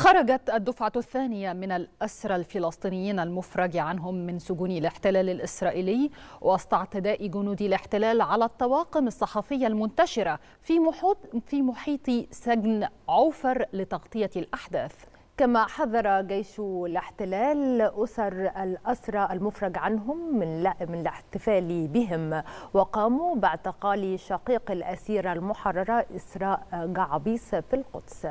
خرجت الدفعة الثانية من الأسرى الفلسطينيين المفرج عنهم من سجون الاحتلال الإسرائيلي وسط اعتداء جنود الاحتلال على الطواقم الصحفية المنتشرة في محيط في محيط سجن عوفر لتغطية الأحداث. كما حذر جيش الاحتلال أسر الأسرى المفرج عنهم من من الاحتفال بهم وقاموا باعتقال شقيق الأسيرة المحررة إسراء جعبيس في القدس.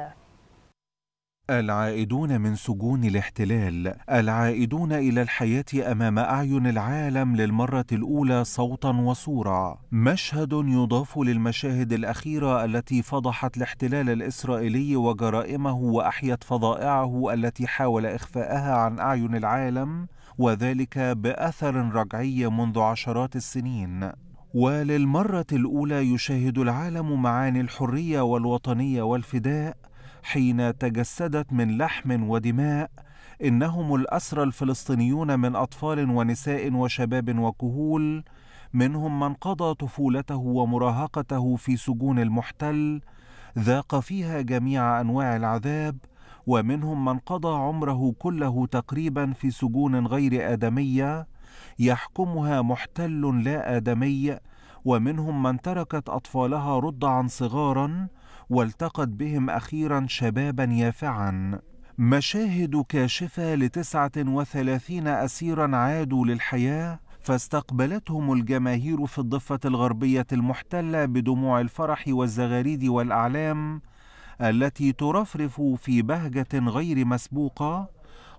العائدون من سجون الاحتلال العائدون الى الحياه امام اعين العالم للمره الاولى صوتا وصوره مشهد يضاف للمشاهد الاخيره التي فضحت الاحتلال الاسرائيلي وجرائمه واحيت فظائعه التي حاول اخفاءها عن اعين العالم وذلك باثر رجعي منذ عشرات السنين وللمره الاولى يشاهد العالم معاني الحريه والوطنيه والفداء حين تجسدت من لحم ودماء انهم الاسرى الفلسطينيون من اطفال ونساء وشباب وكهول منهم من قضى طفولته ومراهقته في سجون المحتل ذاق فيها جميع انواع العذاب ومنهم من قضى عمره كله تقريبا في سجون غير ادميه يحكمها محتل لا ادمي ومنهم من تركت اطفالها رضعا صغارا والتقت بهم أخيرا شبابا يافعا مشاهد كاشفة لتسعة وثلاثين أسيرا عادوا للحياة فاستقبلتهم الجماهير في الضفة الغربية المحتلة بدموع الفرح والزغاريد والأعلام التي ترفرف في بهجة غير مسبوقة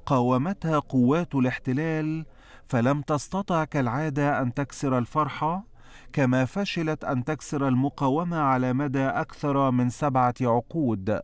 قاومتها قوات الاحتلال فلم تستطع كالعادة أن تكسر الفرحة كما فشلت أن تكسر المقاومة على مدى أكثر من سبعة عقود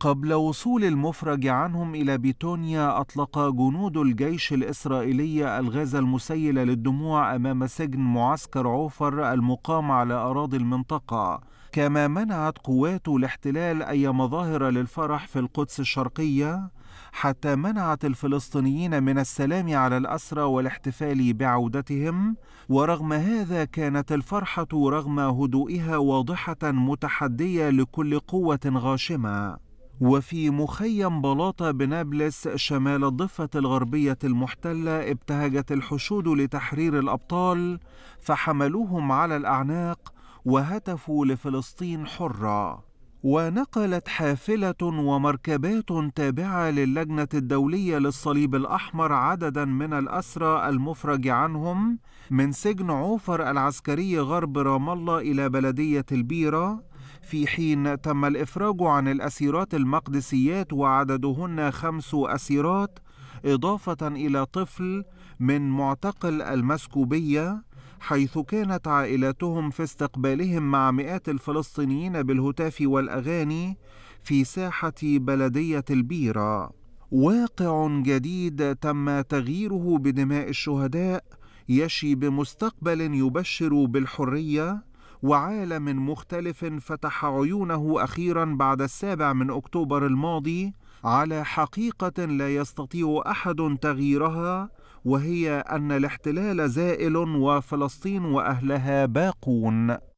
قبل وصول المفرج عنهم إلى بيتونيا أطلق جنود الجيش الإسرائيلي الغاز المسيل للدموع أمام سجن معسكر عوفر المقام على أراضي المنطقة كما منعت قوات الاحتلال أي مظاهر للفرح في القدس الشرقية حتى منعت الفلسطينيين من السلام على الأسرى والاحتفال بعودتهم ورغم هذا كانت الفرحة رغم هدوئها واضحة متحدية لكل قوة غاشمة وفي مخيم بلاطة بنابلس شمال الضفة الغربية المحتلة ابتهجت الحشود لتحرير الأبطال فحملوهم على الأعناق وهتفوا لفلسطين حرة ونقلت حافلة ومركبات تابعة للجنة الدولية للصليب الأحمر عددا من الأسرى المفرج عنهم من سجن عوفر العسكري غرب رام الله إلى بلدية البيرة في حين تم الإفراج عن الأسيرات المقدسيات وعددهن خمس أسيرات إضافة إلى طفل من معتقل المسكوبية حيث كانت عائلاتهم في استقبالهم مع مئات الفلسطينيين بالهتاف والاغاني في ساحه بلديه البيره واقع جديد تم تغييره بدماء الشهداء يشي بمستقبل يبشر بالحريه وعالم مختلف فتح عيونه اخيرا بعد السابع من اكتوبر الماضي على حقيقه لا يستطيع احد تغييرها وهي ان الاحتلال زائل وفلسطين واهلها باقون